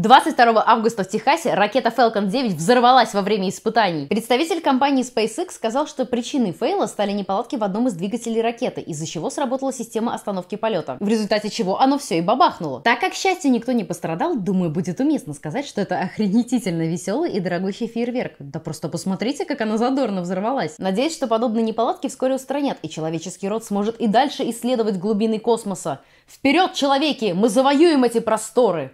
22 августа в Техасе ракета Falcon 9 взорвалась во время испытаний. Представитель компании SpaceX сказал, что причиной фейла стали неполадки в одном из двигателей ракеты, из-за чего сработала система остановки полета, в результате чего оно все и бабахнуло. Так как, к счастью, никто не пострадал, думаю, будет уместно сказать, что это охренительно веселый и дорогущий фейерверк. Да просто посмотрите, как она задорно взорвалась. Надеюсь, что подобные неполадки вскоре устранят, и человеческий род сможет и дальше исследовать глубины космоса. Вперед, человеки! Мы завоюем эти просторы!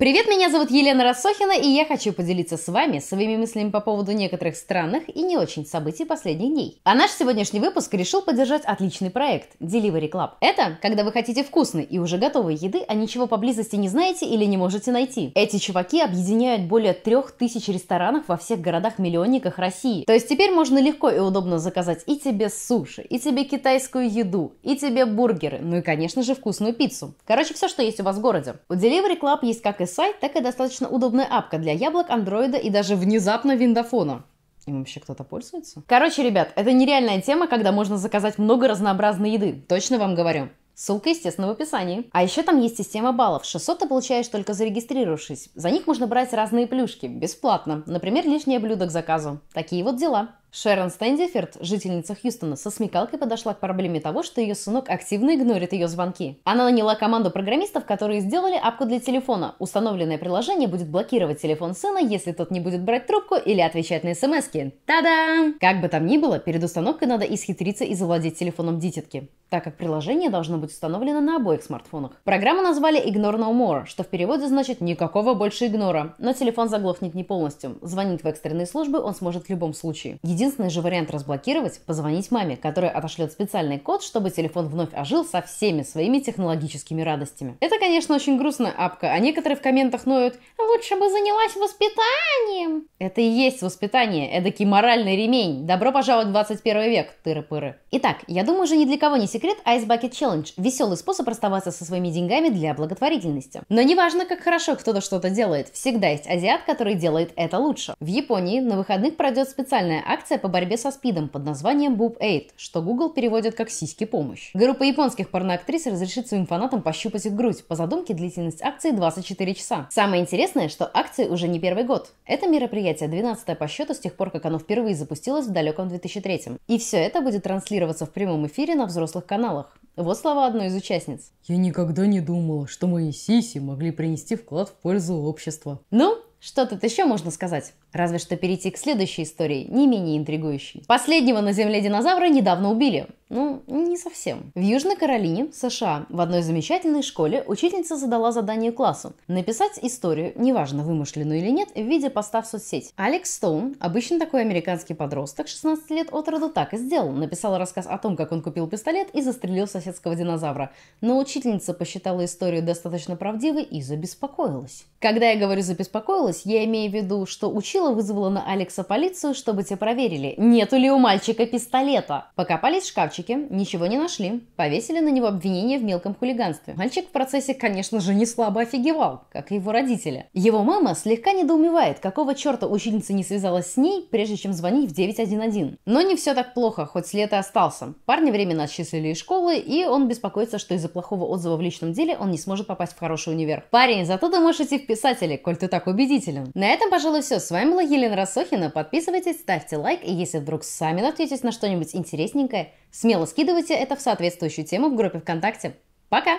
Привет, меня зовут Елена Рассохина, и я хочу поделиться с вами своими мыслями по поводу некоторых странных и не очень событий последних дней. А наш сегодняшний выпуск решил поддержать отличный проект – Delivery Club. Это когда вы хотите вкусной и уже готовой еды, а ничего поблизости не знаете или не можете найти. Эти чуваки объединяют более трех тысяч ресторанов во всех городах-миллионниках России. То есть теперь можно легко и удобно заказать и тебе суши, и тебе китайскую еду, и тебе бургеры, ну и, конечно же, вкусную пиццу. Короче, все, что есть у вас в городе. У Delivery Club есть как и сайт, такая достаточно удобная апка для яблок, андроида и даже внезапно виндофона. Им вообще кто-то пользуется? Короче, ребят, это нереальная тема, когда можно заказать много разнообразной еды. Точно вам говорю. Ссылка, естественно, в описании. А еще там есть система баллов. 600 ты получаешь только зарегистрировавшись. За них можно брать разные плюшки. Бесплатно. Например, лишнее блюдо к заказу. Такие вот дела. Шерон Стэндиферт, жительница Хьюстона, со смекалкой подошла к проблеме того, что ее сынок активно игнорит ее звонки. Она наняла команду программистов, которые сделали апку для телефона. Установленное приложение будет блокировать телефон сына, если тот не будет брать трубку или отвечать на смс -ки. Та-дам! Как бы там ни было, перед установкой надо исхитриться и завладеть телефоном дитятки так как приложение должно быть установлено на обоих смартфонах. Программу назвали Ignore No More, что в переводе значит «никакого больше игнора», но телефон заглохнет не полностью. Звонить в экстренные службы он сможет в любом случае. Единственный же вариант разблокировать – позвонить маме, которая отошлет специальный код, чтобы телефон вновь ожил со всеми своими технологическими радостями. Это, конечно, очень грустная апка, а некоторые в комментах ноют «Лучше бы занялась воспитанием». Это и есть воспитание, эдакий моральный ремень. Добро пожаловать в 21 век, тыры-пыры. Итак, я думаю, уже ни для кого не секрет Ice Bucket Challenge – веселый способ расставаться со своими деньгами для благотворительности. Но неважно, как хорошо кто-то что-то делает, всегда есть азиат, который делает это лучше. В Японии на выходных пройдет специальная акция акция по борьбе со СПИДом под названием Boob Aid, что Google переводит как «сиськи помощь». Группа японских порноактрис разрешит своим фанатам пощупать их грудь. По задумке длительность акции 24 часа. Самое интересное, что акции уже не первый год. Это мероприятие 12 по счету с тех пор, как оно впервые запустилось в далеком 2003 -м. И все это будет транслироваться в прямом эфире на взрослых каналах. Вот слова одной из участниц. «Я никогда не думала, что мои сиси могли принести вклад в пользу общества». Ну, что тут еще можно сказать? Разве что перейти к следующей истории, не менее интригующей. Последнего на Земле динозавра недавно убили. Ну, не совсем. В Южной Каролине, США, в одной замечательной школе учительница задала задание классу – написать историю, неважно, вымышленную или нет, в виде поста в соцсеть. Алекс Стоун, обычно такой американский подросток, 16 лет от роду, так и сделал. Написал рассказ о том, как он купил пистолет и застрелил соседского динозавра. Но учительница посчитала историю достаточно правдивой и забеспокоилась. Когда я говорю «забеспокоилась», я имею в виду, что учитель сообщила, вызвала на Алекса полицию, чтобы те проверили, нету ли у мальчика пистолета. Покопались в шкафчике, ничего не нашли. Повесили на него обвинение в мелком хулиганстве. Мальчик в процессе, конечно же, не слабо офигевал, как и его родители. Его мама слегка недоумевает, какого черта ученица не связалась с ней, прежде чем звонить в 911. Но не все так плохо, хоть след и остался. Парни временно отчислили из школы, и он беспокоится, что из-за плохого отзыва в личном деле он не сможет попасть в хороший универ. Парень, зато ты можешь идти в писатели, коль ты так убедителен. На этом, пожалуй, все. С вами вами была Елена Рассохина. Подписывайтесь, ставьте лайк. И если вдруг сами наткнетесь на что-нибудь интересненькое, смело скидывайте это в соответствующую тему в группе ВКонтакте. Пока!